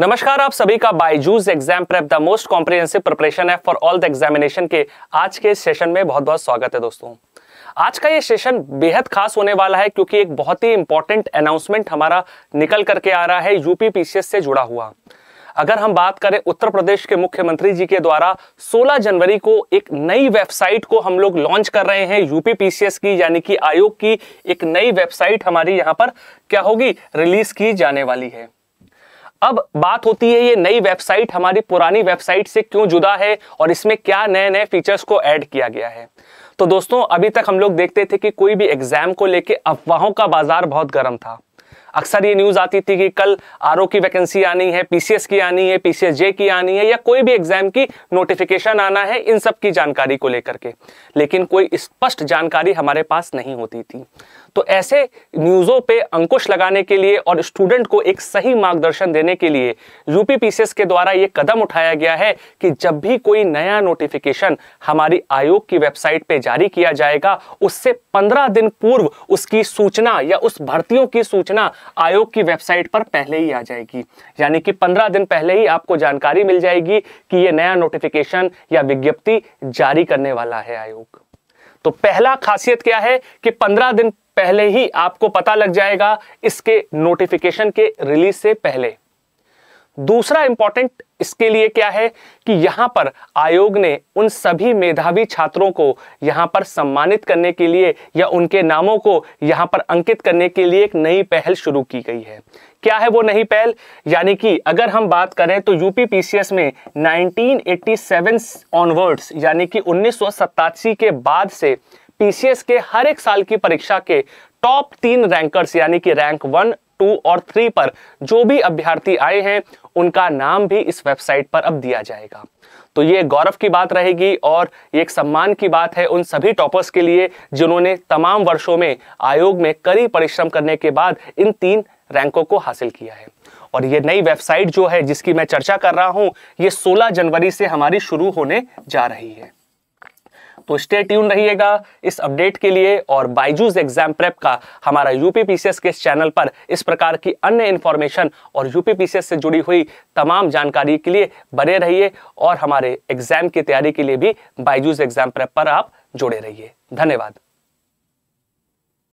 नमस्कार आप सभी का Byju's exam prep the most comprehensive preparation है फॉर ऑल द एग्जामिनेशन के आज के सेशन में बहुत बहुत स्वागत है दोस्तों आज का ये सेशन बेहद खास होने वाला है क्योंकि एक बहुत ही इंपॉर्टेंट अनाउंसमेंट हमारा निकल करके आ रहा है यूपी पीसीएस से जुड़ा हुआ अगर हम बात करें उत्तर प्रदेश के मुख्यमंत्री जी के द्वारा 16 जनवरी को एक नई वेबसाइट को हम लोग लॉन्च कर रहे हैं यूपी पीसीएस की यानी कि आयोग की एक नई वेबसाइट हमारी यहाँ पर क्या होगी रिलीज की जाने वाली है अब बात होती है ये नई वेबसाइट हमारी पुरानी वेबसाइट से क्यों जुदा है और इसमें क्या नए नए फीचर्स को ऐड किया गया है तो दोस्तों अभी तक हम लोग देखते थे कि कोई भी एग्जाम को लेके अफवाहों का बाजार बहुत गर्म था अक्सर ये न्यूज आती थी कि कल आर की वैकेंसी आनी है पीसीएस की आनी है पीसीएस जे की आनी है या कोई भी एग्जाम की नोटिफिकेशन आना है इन सब की जानकारी को लेकर के लेकिन कोई स्पष्ट जानकारी हमारे पास नहीं होती थी तो ऐसे न्यूज़ों पे अंकुश लगाने के लिए और स्टूडेंट को एक सही मार्गदर्शन देने के लिए यूपी पीसीएस के द्वारा ये कदम उठाया गया है कि जब भी कोई नया नोटिफिकेशन हमारी आयोग की वेबसाइट पर जारी किया जाएगा उससे पंद्रह दिन पूर्व उसकी सूचना या उस भर्तियों की सूचना आयोग की वेबसाइट पर पहले ही आ जाएगी यानी कि पंद्रह दिन पहले ही आपको जानकारी मिल जाएगी कि यह नया नोटिफिकेशन या विज्ञप्ति जारी करने वाला है आयोग तो पहला खासियत क्या है कि पंद्रह दिन पहले ही आपको पता लग जाएगा इसके नोटिफिकेशन के रिलीज से पहले दूसरा इंपॉर्टेंट इसके लिए क्या है कि यहां पर आयोग ने उन सभी मेधावी छात्रों को यहां पर सम्मानित करने के लिए या उनके नामों को यहां पर अंकित करने के लिए एक नई पहल शुरू की गई है क्या है वो नई पहल यानी कि अगर हम बात करें तो यूपी पीसीएस में 1987 ऑनवर्ड्स यानी कि उन्नीस के बाद से पीसीएस के हर एक साल की परीक्षा के टॉप तीन रैंकर्स यानी कि रैंक वन टू और थ्री पर जो भी अभ्यर्थी आए हैं उनका नाम भी इस वेबसाइट पर अब दिया जाएगा तो ये गौरव की बात रहेगी और ये एक सम्मान की बात है उन सभी टॉपर्स के लिए जिन्होंने तमाम वर्षों में आयोग में कड़ी परिश्रम करने के बाद इन तीन रैंकों को हासिल किया है और ये नई वेबसाइट जो है जिसकी मैं चर्चा कर रहा हूँ ये 16 जनवरी से हमारी शुरू होने जा रही है तो स्टे ट्यून रहिएगा इस अपडेट के लिए और बाइजूज एग्जाम प्रेप का हमारा यूपी के इस चैनल पर इस प्रकार की अन्य इन्फॉर्मेशन और यूपी से जुड़ी हुई तमाम जानकारी के लिए बने रहिए और हमारे एग्जाम की तैयारी के लिए भी बाइजूज एग्जाम प्रेप पर आप जुड़े रहिए धन्यवाद